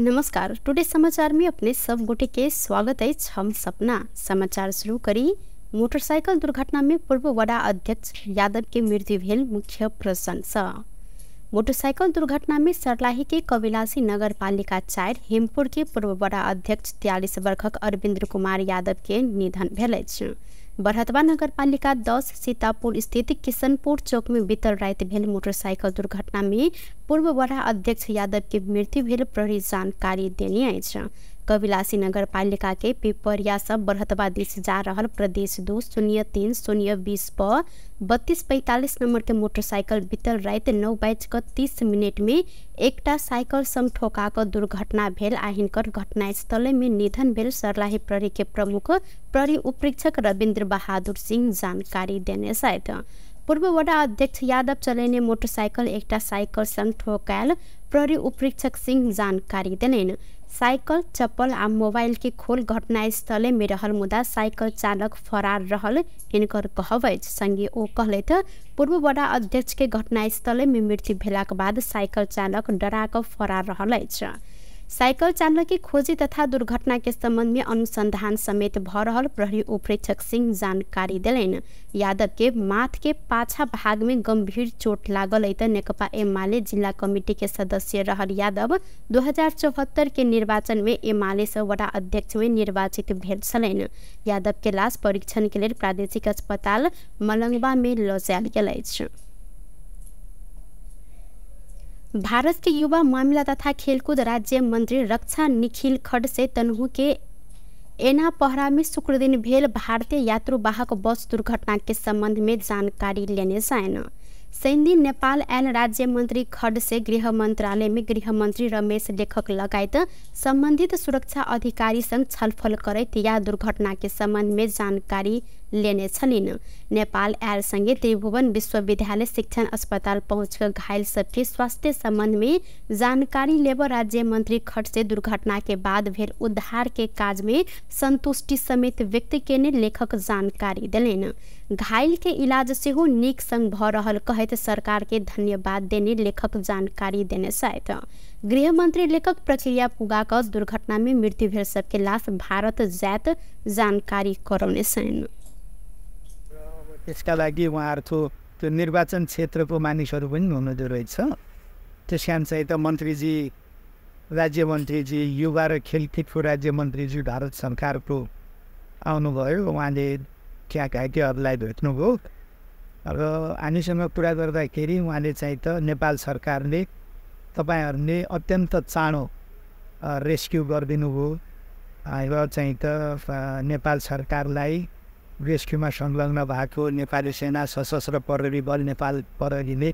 नमस्कार टुडे समाचार अपने सब गोटेके स्वागत है हम सपना समाचार शुरू करी मोटरसाइकिल दुर्घटना पूर्व वडा अध्यक्ष यादव मृत्यु भेल मुख्य प्रशंसा मोटरसाइकिल दुर्घटना में सर्लाही कविलासी नगरपालिका पालिका चार हेमपुर पूर्व वडा अध्यक्ष तियालीस वर्षक अरविन्द्र कुमार यादव निधन भेल बरहतवा नगरपालिका दस सीतापुर स्थित किशनपुर चौक में बीतल राति भेल मोटरसाइकिल दुर्घटना में पूर्व वड़ा अध्यक्ष यादव के मृत्यु भेल प्रहरी जानकारी देने अछि कविलासी नगरपालिकाकै के पिपरिया सब बरहतवा दिस जा रहल प्रदेश दू शून्य तिन शून्य बिस प बत्तीस पैँतालिस नम्बरको मोटरसाइकल बितल राति नौ बाजि तिस मिनटमे एकटा साइकल सम ठोकाको दुर्घटना भेल आ हिनकर निधन भेल सरलाही प्रहरीके प्रमुख प्रहरी उपरीक्षक रविन्द्र बहादुर सिंह जानकारी देने छथि पूर्व वडा अध्यक्ष यादव चलेने मोटरसाइकल एकटा साइकल सङ्ग ठोकायल प्रहरी उपरीक्षक सिंह जानकारी देलनि साइकल चप्पल आ मोबाइल के खोल घटनास्थले में रहल मुदा साइकल चालक फरार रहल हिनकर कहब अछि संगे ओ कहलथि पूर्व बड़ा अध्यक्ष के घटनास्थले में मृत्यु भेलाक बाद साइकल चालक डराक फरार रहल साइकल चालकी खोजी तथा दुर्घटना के संबंध में समेत भ प्रहरी उपरीक्षक सिंह जानकारी दिलन यादव के माथ के पाछा भाग में गंभीर चोट लागल त नेकपा एमाले जिल्ला कमिटी के सदस्य रहर यादव दो हजार के निर्वाचन में एमाले से वडा अध्यक्ष निर्वाचित भेल यादव के लाश परीक्षण के प्रादेशिक अस्पताल मलंगवा में गेल भारतके युवा मामिला तथा खेलकुद राज्य मन्त्री रक्षा निखिल खडसे तनहुके एना शुक्र दिन भेल भारतीय यात्रुवाहक बस दुर्घटनाके सम्बन्धमे जानकारी लेने छन् सैन्दी नेपाल आयल राज्य मन्त्री खडसे गृह मन्त्रालयमे मन्त्री रमेश लेखक लगायत सम्बन्धित सुरक्षा अधिकारीसँग छलफल करैत या दुर्घटनाके सम्बन्धमे जानकारी लेने छन् नेपाल एयरसँगै त्रिभुवन विश्वविद्यालय शिक्षण अस्पताल पहुँचकर घायल सबके स्वास्थ्य सम्बन्धमा जानकारी लेब राज्य मन्त्री खड्से दुर्घटनाके बाद भेट उद्धारके काजमै सन्तुष्टि समेत व्यक्त केने लेखक जानकारी घायल घायलके इलाज सेहो निक सङ्ग भऽ रहल कहैत सरकारके धन्यवाद देने लेखक जानकारी देने छथि गृहमन्त्री लेखक प्रक्रिया पुगाक दुर्घटनामा दुर्घटनामे मृत्यु भेल सबके लाश भारत जायत जानकारी गराउने छन् त्यसका लागि उहाँहरूको त्यो निर्वाचन क्षेत्रको मानिसहरू पनि हुनुहुँदो रहेछ त्यस कारण चाहिँ त मन्त्रीजी राज्य मन्त्रीजी युवा र खेलकुदको राज्य मन्त्रीजी भारत सरकारको आउनुभयो उहाँले त्यहाँ घाइतेहरूलाई भेट्नुभयो र हामीसँग कुरा गर्दाखेरि उहाँले चाहिँ त नेपाल सरकारले तपाईँहरूले अत्यन्त चाँडो रेस्क्यु गरिदिनुभयो र चाहिँ त नेपाल सरकारलाई रेस्क्युमा संलग्न भएको नेपाली सेना सशस्त्र प्रहरी बल नेपाल प्रहरीले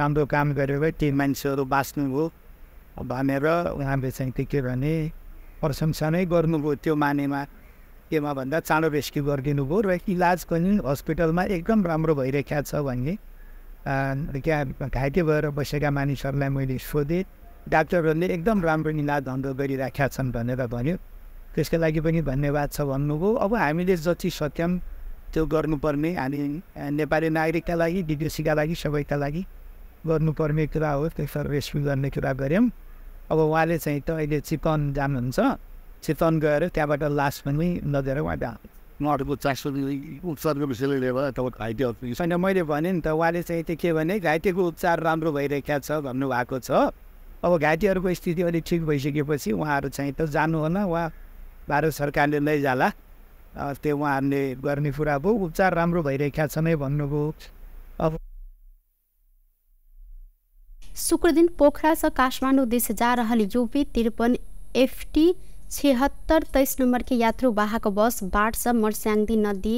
राम्रो काम गरेर ती मान्छेहरू बाँच्नु हो भनेर उहाँले चाहिँ के के भने प्रशंसा नै गर्नुभयो त्यो मानेमा केमा भन्दा चाँडो रेस्क्यु गरिदिनु भयो र इलाज पनि हस्पिटलमा एकदम राम्रो भइरहेको छ भन्ने क्या घाइते भएर बसेका मानिसहरूलाई मैले सोधेँ डाक्टरहरूले एकदम राम्रो इलाज धन्दो गरिराखेका छन् भनेर भन्यो त्यसको लागि पनि धन्यवाद छ भन्नुभयो अब हामीले जति सक्यौँ त्यो गर्नुपर्ने हामी नेपाली नागरिकका लागि विदेशीका लागि सबैका लागि गर्नुपर्ने कुरा हो त्यो सर्भिस गर्ने कुरा गऱ्यौँ अब उहाँले चाहिँ त अहिले चितवन जानुहुन्छ चितवन गएर त्यहाँबाट लास पनि लगेर उहाँ उहाँहरूको चासो उपचारको विषयले लिएर घाइते होइन मैले भने नि त उहाँले चाहिँ त्यो के भने घाइतेको उपचार राम्रो भइरहेको छ भन्नुभएको छ अब घाइतेहरूको स्थिति अलिक ठिक भइसकेपछि उहाँहरू चाहिँ त जानु होला उहाँ भारत सरकारले लैजाला त्यो उहाँहरूले गर्ने कुरा भयो उपचार राम्रो भइरहेका छन् भन्नुभयो अब शुक्रदिन काठमाडौँ काठमाडौँदेखि जा रहल युपी त्रिपन एफटी छिहत्तर तेइस नम्बरके यात्रुवाहक बस बाढसँ मर्स्याङ्दी नदी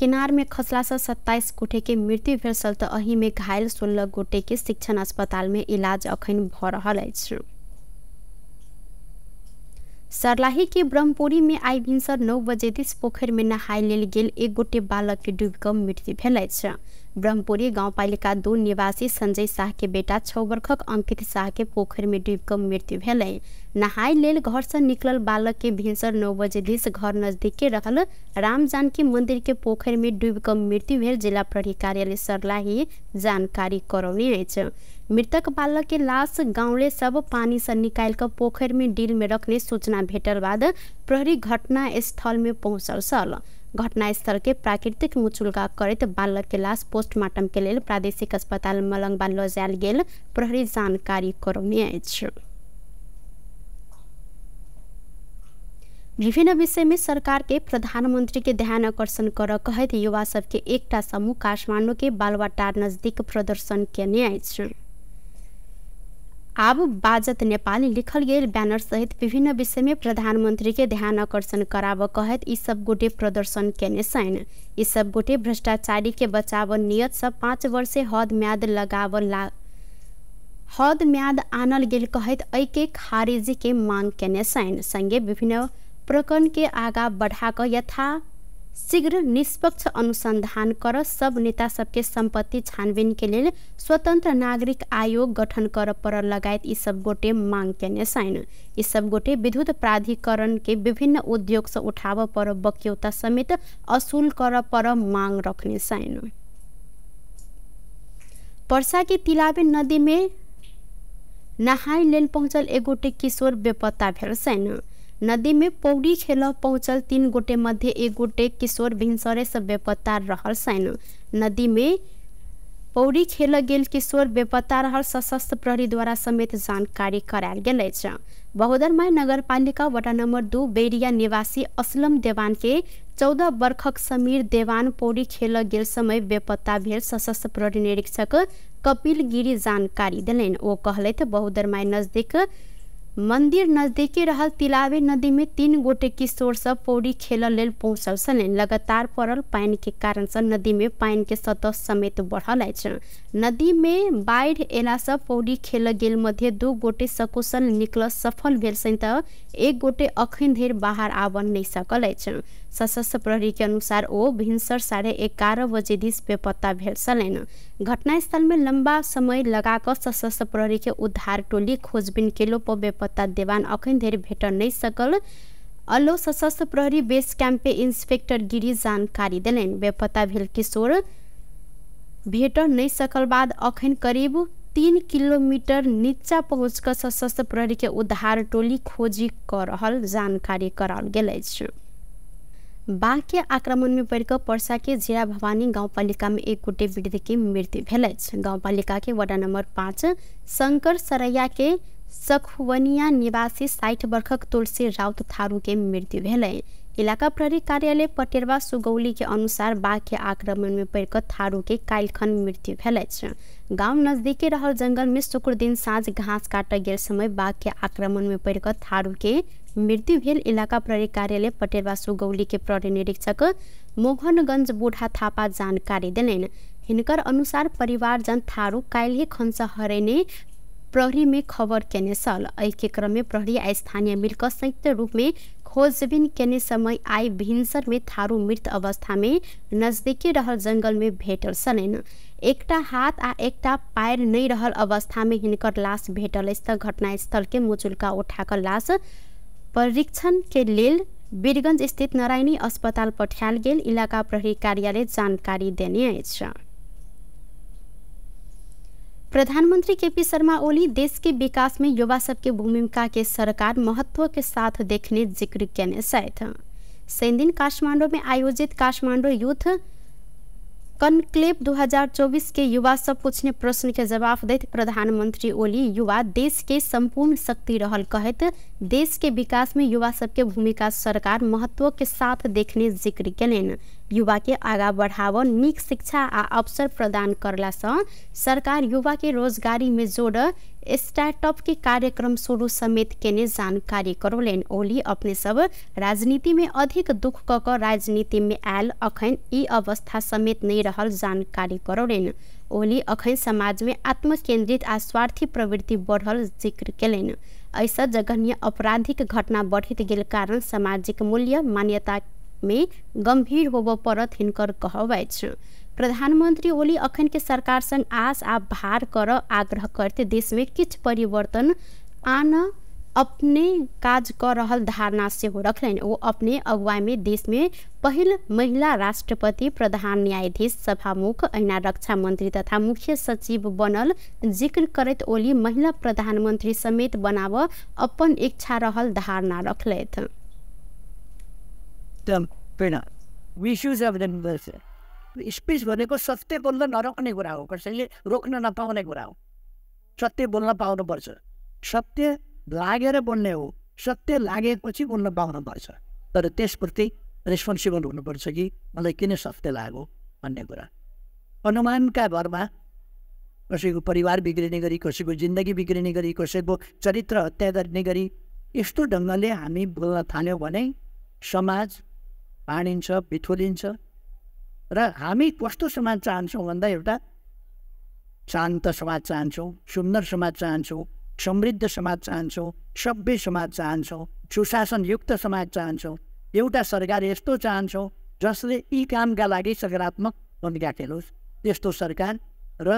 किनारमे खसलासँ सत्ताइस गोटेके मृत्यु भेल त अहिमे घायल सोह्र गोटेके शिक्षण अस्पतालमे इलाज अखन भ रहल अछि सर्लाही के ब्रह्मपुरी में आइ भिनसर नौ बजे दिस पोखरि मे लेल गेल एक गोटे बालक के मृत्यु भेल अछि ब्रह्मपुरी गाउँपालिका दू निवासी सञ्जय शाहके बेटा छ वर्षक अङ्कित शाहके पोखरिमे डुबिक मृत्यु भेलै नहाय लेल घरसँ निकलल बालकके भिनसर नौ बजे दिस घर नजदीकके रहल राम जानकी मन्दिरके पोखरिमे डुबि मृत्यु भेल जिल्ला प्रहरी कार्यालय सर्लाही जानकारी करौने अछि मृतक बालक के लाश गाउँले सब पानी से निकाल कर पोखर में डील में रखने सूचना भेटल बाद प्रहरी घटना स्थल में पहुँचल सल घटनास्थल के प्राकृतिक मुचुलका करैत बालक के लाश पोस्टमार्टम के लेल प्रादेशिक अस्पताल मलंग लऽ गेल प्रहरी जानकारी करौने विभिन्न के प्रधानमंत्री के ध्यान आकर्षण कर कहैत युवा सबके एकटा समूह के बालवाटार नजदीक प्रदर्शन कयने अछि आब बाजत नेपाली लिखल गेल ब्यानर सहित विभिन्न विषयमे में ध्यान आकर्षण कराब कहत ई सब गोटे प्रदर्शन केने सन ई सब गोटे भ्रष्टाचारी बचाव नियत सब पाँच वर्ष हद म्याद लगाव ला हद म्याद आनल गेल कहत अ के खारिजी केने सन संगे विभिन्न प्रकरणके के आगा बढ़ाक यथा शीघ्र निष्पक्ष अनुसन्धान कर सब नेता सबके सम्पत्ति छानबिनके के स्वतन्त्र नागरिक आयोग गठन कर पर लगायत यी सब गोटे माग केने सन यी सब गोटे विद्युत प्राधिकरण विभिन्न उद्योग सब उठाव पर बक्यौता समेत असुल कर पर मांग रखने सन वर्षाकी के तिलावे नदी में लेल पहुँचल एगोटे किशोर बेपत्ता भेल सन नदी में पौड़ी खेल पहुँचल तीन गोटे मध्य एक गोटे किशोर भिनसरे से बेपत्ता रहल सन नदी में पौड़ी खेल गेल किशोर बेपत्ता रहल सशस्त्र प्रहरी द्वारा समेत जानकारी करायल गेल अछि बहोदरमाय नगर पालिका वटा नंबर दू बेरिया निवासी असलम देवान के चौदह वर्षक समीर देवान पौड़ी खेल गेल समय बेपत्ता भेल सशस्त्र प्रहरी निरीक्षक कपिल गिरी जानकारी दिलन ओ कहलथि बहोदरमाय नजदीक मन्दिर नजदीकी रहल तिलावे नदीमे तीन गोटे किशोर सब पौडी खेल लेल पहुँचलनि लगातार पड़ल पानिके कारणसँ नदीमे पानिके सतह समेत बढ़ल अछि नदीमे बाढ़ि अयलासँ पौडी खेल गेल मध्ये दू गोटे सकुशल निकल सफल भेल छनि तऽ एक गोटे अखन धरि बाहर आब नहि सकल अछि सशस्त्र प्रहरीके अनुसार ओ भिनसर साढे एगारह बजे दिस बेपत्ता भेल छलनि घटनास्थलमे लम्बा समय लगाकऽ सशस्त्र प्रहरीको उद्धार टोली खोजबिन केलो पर देवान अखन धेर भेट नै सकल अल्लो सशस्त्र प्रहरी बेस क्याम्पे इंस्पेक्टर गिरी जानकारी देलनि बेपत्ता भेल किशोर भेट नै सकल बाद अखन करीब तीन किलोमीटर नीचा पहुँच कऽ सशस्त्र प्रहरीको उद्धार टोली खोजी कर जानकारी कराओल गेल अछि बाँके आक्रमणमा परेको पर्साके जिरा भवानी गाउँपालिकामा एक गोटे वृद्धकी मृत्यु भेल गाउँपालिकाके वडा नम्बर पाँच शङ्कर सरैयाके सखुवनिया निवासी साठि वर्षक तुलसी राउत थारूके मृत्यु भेलै इलाका प्रहरी कार्यालय पटेरवा सुगौलीके अनुसार बाघ्य आक्रमणमा परिक थारूके काल्खन मृत्यु भेल गाउँ नजदिकै रहल जङ्गलमे शुक्र दिन साँझ घाँस काटय गेल समय बाघ्य आक्रमणमा परिक थारूके मृत्यु भेल इलाका प्रहरी कार्यालय पटेरवासु सुगौलीके प्रहरी निरीक्षक मोहनगञ्ज बुढा थापा जानकारी देलनि हिनकर अनुसार परिवारजन थारू काल्हि खन्स नै प्रहरीमे खबर केने छल एहिके क्रममे प्रहरी आ स्थानीय मिलकर संयुक्त रूपमे खोजबिन केने समय आइ भिनसरमे थारू मृत अवस्थामे नजदीकी रहल जङ्गलमे भेटल छलनि एकटा हाथ आ एकटा पायर नै रहल अवस्थामे हिनकर लाश भेटल अछि तऽ मुचुलका मुचुल्का उठाकर लाश परीक्षण के लिए वीरगंज स्थित नारायणी अस्पताल पठाएल गेल इलाका प्रहरी कार्यालय जानकारी देने अछि प्रधानमंत्री केपी शर्मा ओली देश के विकास में युवा सबके भूमिका के सरकार महत्व के साथ देखने जिक्र केने छथि दिन में आयोजित काठमांडू यूथ कनक्लेव 2024 के युवा सब पूछने प्रश्न के जवाब दैत प्रधानमंत्री ओली युवा देश के संपूर्ण शक्ति रहल कहत देश के विकास में युवा सबके भूमिका सरकार महत्व के साथ देखने जिक्र कलन युवाके आगा बढाव निक शिक्षा आ अवसर प्रदान करलासँ सरकार युवाके रोजगारीमे स्टार्टअप स्टार्टअपके कार्यक्रम शुरू समेत केने जानकारी करौलनि ओली अपने सब राजनीतिमे अधिक दुख क कऽ राजनीतिमे आयल अखन ई अवस्था समेत नै रहल जानकारी करौलनि ओली अखन समाजमे आत्मकेन्द्रित आ स्वार्थी प्रवृत्ति बढ़ल जिक्र केलनि एहिसँ जघन्य अपराधिक घटना बढित गेल कारण सामाजिक मूल्य मान्यता रूपमे गम्भीर होबय पड़त हिनकर कहब अछि प्रधानमन्त्री ओली अखनके सरकार सङ्ग आस आ भार कर आग्रह करते देशमे किछु परिवर्तन आन अपने काज कऽ रहल धारणा सेहो रखलनि ओ अपने अगुवाइमे देशमे पहिल महिला राष्ट्रपति प्रधान न्यायाधीश सभामुख अहिना रक्षा मन्त्री तथा मुख्य सचिव बनल जिक्र करैत ओली महिला प्रधानमन्त्री समेत बनाव अपन इच्छा रहल धारणा रखलथि एकदम प्रेरणा मिसयुज अफ देन स्पिच भनेको सत्य बोल्न नरोक्ने कुरा हो कसैले रोक्न नपाउने कुरा हो सत्य बोल्न पाउनुपर्छ सत्य लागेर बोल्ने हो सत्य लागेपछि बोल्न पाउनुपर्छ तर त्यसप्रति रेस्पोन्सिबल हुनुपर्छ कि मलाई किन सत्य लाग्यो भन्ने कुरा अनुमानका भरमा कसैको परिवार बिग्रिने गरी कसैको जिन्दगी बिग्रिने गरी कसैको चरित्र हत्या गर्ने गरी यस्तो ढङ्गले हामी बोल्न थाल्यौँ भने समाज बाँडिन्छ बिथोलिन्छ र हामी कस्तो समाज चाहन्छौँ भन्दा एउटा शान्त समाज चाहन्छौँ सुन्दर समाज चाहन्छौँ समृद्ध समाज चाहन्छौँ सभ्य समाज चाहन्छौँ सुशासनयुक्त समाज चाहन्छौँ एउटा सरकार यस्तो चाहन्छौँ जसले यी कामका लागि सकारात्मक भूमिका खेलोस् त्यस्तो सरकार र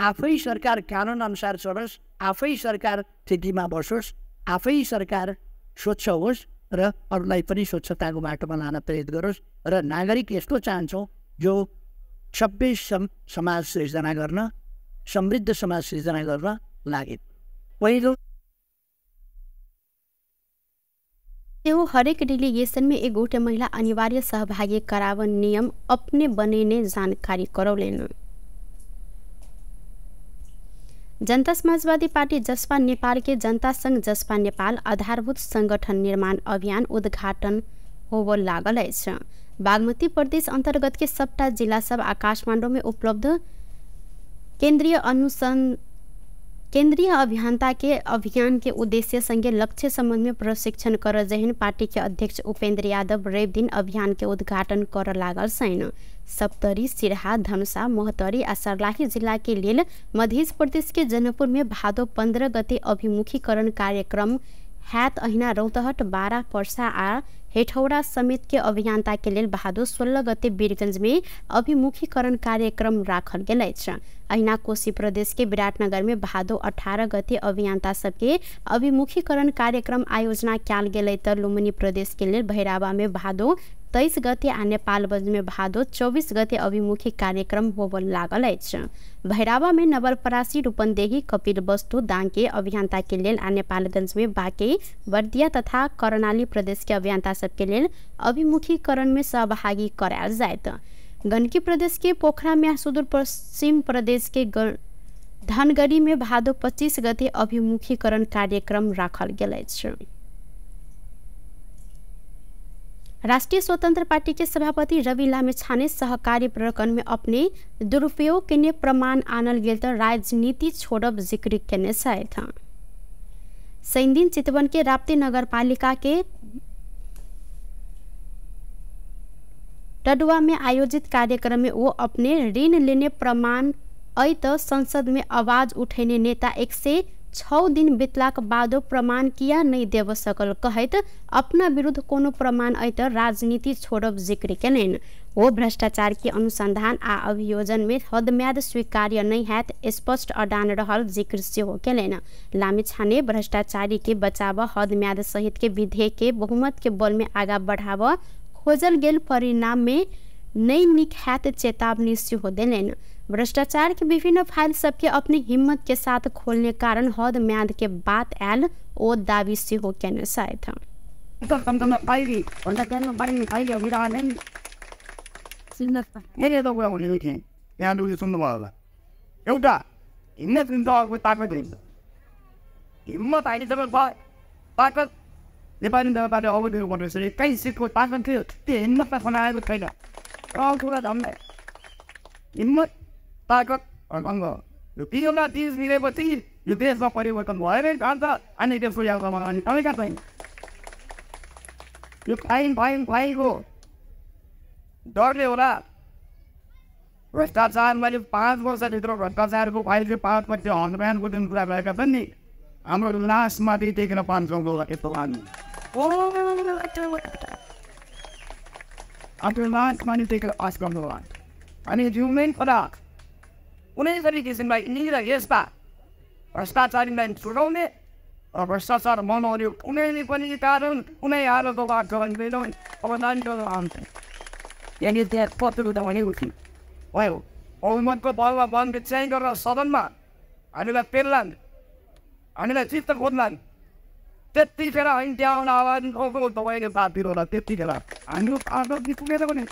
आफै सरकार कानुनअनुसार चलोस् आफै सरकार स्थितिमा बसोस् आफै सरकार स्वच्छ होस् र अरूलाई पनि स्वच्छताको बाटोमा लान प्रेरित गरोस् र नागरिक यस्तो चाहन्छौँ जो सभ्य सम समाज सृजना गर्न समृद्ध समाज सृजना गर्न लागे पहिलो त्यो हरेक डेलिगेसनमै में एक गोटे महिला अनिवार्य सहभागी करावन नियम अपने बनिने जानकारी गराउँदैन जनता समाजवादी पार्टी जसपा नेपालकै जनता सङ्घ जसपा नेपाल आधारभूत सङ्गठन निर्माण अभियान उद्घाटन होबो लागल अछि बागमती प्रदेश अन्तर्गतके सबटा सब आकाशमाण्डोमे उपलब्ध केन्द्रीय अनुसन् केन्द्रीय अभियन्ताके अभियानके उद्देश्य सँगे लक्ष्य सम्बन्धमा प्रशिक्षण गरे जहिन पार्टीके अध्यक्ष उपेन्द्र यादव रवि दिन अभियानके उद्घाटन गर लागल छैन सप्तरी सिरहा धनुषा महतरी, आ सर्लाही जिला के लेल मध्य प्रदेश के जनकपुर में भादो पंद्रह गते अभिमुखीकरण कार्यक्रम हैत अहिना रौतहट बारा पर्सा आ हेठौरा समेत के अभियंता के लेल भादो सोलह गते वीरगंज में अभिमुखीकरण कार्यक्रम राखल गेल अहिना कोशी प्रदेश के विराटनगर में भादो अठारह गते अभियंता सबके अभिमुखीकरण कार्यक्रम आयोजना तो लुमनी प्रदेश लुम्बिनी लिए भैरावा में भादो तेईस गते आ में भादो चौबीस गते अभिमुखी कार्यक्रम होबय लागल भैरावा में नवलपरासी दांग के अभियंता के लिए आ नेपालगंज में बाके बर्दिया तथा प्रदेश के अभियंता सबके अभिमुखीकरण में सहभागी करायल जाए गंडकी प्रदेश के पोखरा में सुदूर पश्चिम प्रदेश के धनगढ़ी में भादो पच्चीस गति अभिमुखीकरण कार्यक्रम राखल गया राष्ट्रीय स्वतंत्र पार्टी के सभापति रवि लामे छाने सहकारी प्रकरण में अपने दुरुपयोग के प्रमाण आनल गए तो राजनीति छोड़ब जिक्र केने सहाय सैन दिन चितवन के राप्ती नगर पालिका के टडुवा में आयोजित कार्यक्रम में वो अपने ऋण लेने प्रमाण त संसद में आवाज उठेने नेता एक से छओ दिन बितलाक बादो प्रमाण किया नहीं देव सकल कहैत अपना विरुद्ध कोनो प्रमाण अइ त राजनीति छोड़ब जिक्र केलनि ओ भ्रष्टाचार के अनुसंधान आ अभियोजन में हदम्याद स्वीकार्य नहीं हैत स्पष्ट अडान रहल जिक्र से हो सेहो लामी लामिछाने भ्रष्टाचारी के बचाव हदम्याद सहित के विधेयक के बहुमत के बल में आगा बढ़ाव खोजल गेल परिणाममे नहि नीक हैत चेतावनी सेहो देलनि भ्रष्टाचार के विभिन्न फाइल सबके अपने हिम्मत के साथ खोलने कारण हद म्याद के बात आयल ओ दावी सेहो केने छथि एउटा हिम्मत आई तब ताकत नेपाली जनताले अवैध गर्नुपर्छ एक्काइस सिटको पास थियो त्यो हिम्मतमा आएको छैन ठुला झन् हिम्मत ताकत अङ्ग यो तिनवटा चिज मिलेपछि यो देशमा परिवर्तन भएरै जान्छ अनि त्यसको यात्रामा अनि तपाईँका चाहिँ यो फाइन फाइन फाइनको डरले होला भ्रष्टाचार मैले पाँच वर्षभित्र भ्रष्टाचारको चाहिँ पाँच पछि हनुमानको दिन कुरा भएका छन् नि हाम्रो लास्टमा त्यही देखेर पाँच सौ होला यस्तो लाग्नु Abdullah meine Deckel ausgenommen. Eine Jumin oder? Unsere die sind bei Nida Jespa. Was da sagen denn zu Rome? Aber das hat man noch nicht unendlich von den Taten, ohne Jahre so weit kommen will und aber dann so an. Ja, nicht der Potter oder meine Uki. Well, all man could all one with Sanger or Southern man. Anila Finland. Anila Sister Goodland. त्यतिखेर होइन त्यहाँ आवाज गाउँको तपाईँको साथीहरू होला त्यतिखेर हाम्रो ताँटो चाहिँ पुगेर भने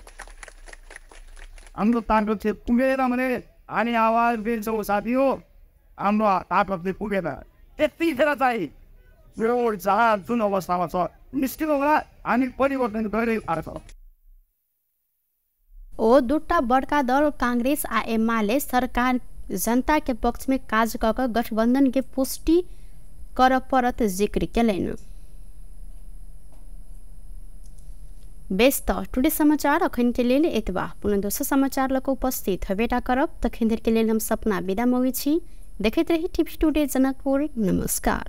हाम्रो ताँटो चाहिँ पुगेर भने हामी आवाज बेच्छौँ साथी हो हाम्रो ताँटो चाहिँ पुगेन त्यतिखेर चाहिँ मेरो जहाँ जुन अवस्थामा छ निस्किनु होला हामी परिवर्तन गरिरहेको छ ओ दुटा बड़का दल कांग्रेस आ एमाले सरकार जनता के काज कऽ कऽ पुष्टि करपरत जिक्र कलन व्यस्त टुडे समाचार अखन के लेल एतबा पुनः दोसर समाचार लको उपस्थित हेबेटा करब तखन धरि के लेल हम सपना विदा मगै छी देखैत रही टीवी टुडे जनकपुर नमस्कार